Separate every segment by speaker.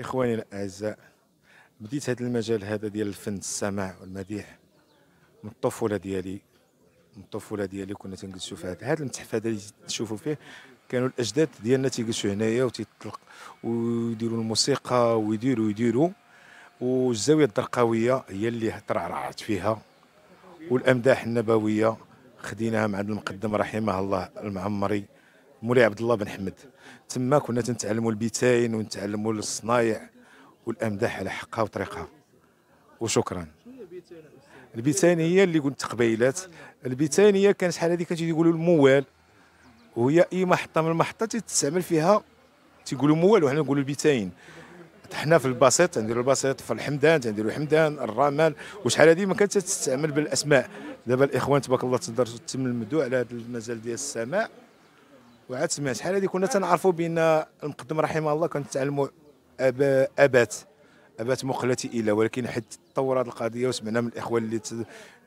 Speaker 1: اخواني الاعزاء بديت هذا المجال هذا ديال الفن السماع والمديح من الطفوله ديالي من الطفوله ديالي كنا تنجلسوا في هذا هذا المتحف هذا اللي تشوفوا فيه كانوا الاجداد ديالنا تيجلسوا هنايا وتيطلق ويديروا الموسيقى ويديروا ويديروا والزاويه الدرقاويه هي اللي ترعرعت فيها والامداح النبويه خديناها مع المقدم رحمه الله المعمري مولاي عبد الله بن حمد تما كنا تنتعلموا البيتاين ونتعلموا الصنايع والامداح على حقها وطريقها وشكرا البيتان هي اللي قلت قبيلات البيتانيه هي كانت شحال هذه كانت يقولوا الموال وهي اي محطه من المحطات تستعمل فيها تيقولوا موال وحنا نقولوا البيتاين حنا في البسيط نديروا البسيط في الحمدان تنديروا الحمدان الرمال وشحال هذه ما كانت تستعمل بالاسماء دابا الاخوان تبارك الله تقدر تمدوا على هذا المجال ديال السماع وعاد سمعت شحال هذه كنا تنعرفوا بان المقدم رحمه الله كان تعلموا أب ابات ابات مقلتي الى ولكن حيت تطور هذه القضيه وسمعنا من الاخوان اللي ت...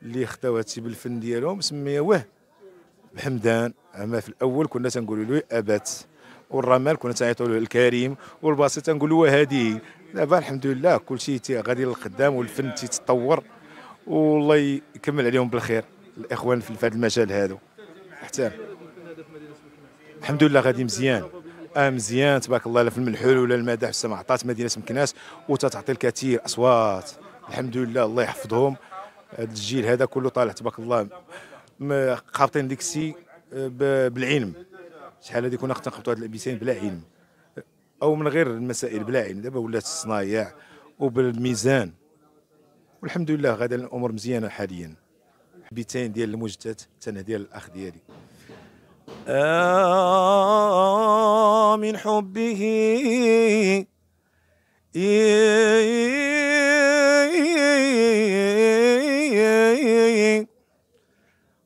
Speaker 1: اللي خداو بالفن ديالهم سميوه بحمدان اما في الاول كنا تنقولوا له ابات والرمال كنا تنعيطوا له الكريم والباسط تنقولوا هذه دابا الحمد لله كل شيء غادي للقدام والفن تيتطور والله يكمل عليهم بالخير الاخوان في هذا المجال هذا حتى الحمد لله غادي مزيان آه مزيان تبارك الله لا في الملحول ولا المدح السماء عطات مدينه مكناس وتتعطي الكثير اصوات الحمد لله الله يحفظهم هذا الجيل هذا كله طالع تبارك الله خابطين ديك السي آه، بالعلم شحال هذيك كنا تنخبطوا هذه الابيسين بلا علم او من غير المسائل بلا علم دابا ولات الصنايع وبالميزان والحمد لله غادا الامور مزيانه حاليا بيتين ديال المجتات تنهدي ديال الاخ ديالي
Speaker 2: من حبه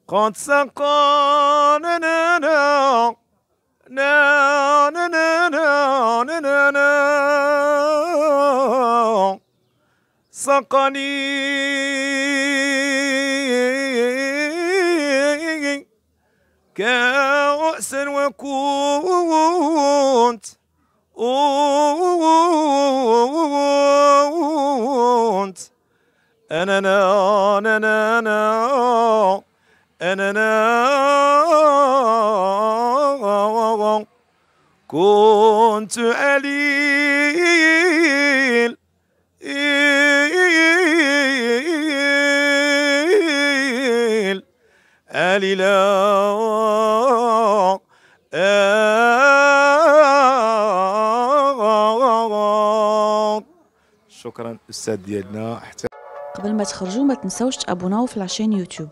Speaker 2: قد سقانا سقني كان رأسا وكنت أنت أنا نا أنا نا نا أنا نا كنت أليم شكرا أستاذ ديالنا قبل ما تخرجوا ما تنساوش تابوناو في لاشين
Speaker 1: يوتيوب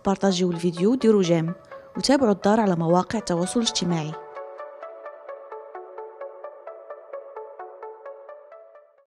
Speaker 1: وبارطاجيو الفيديو وديروا جيم وتابعوا الدار على مواقع التواصل الاجتماعي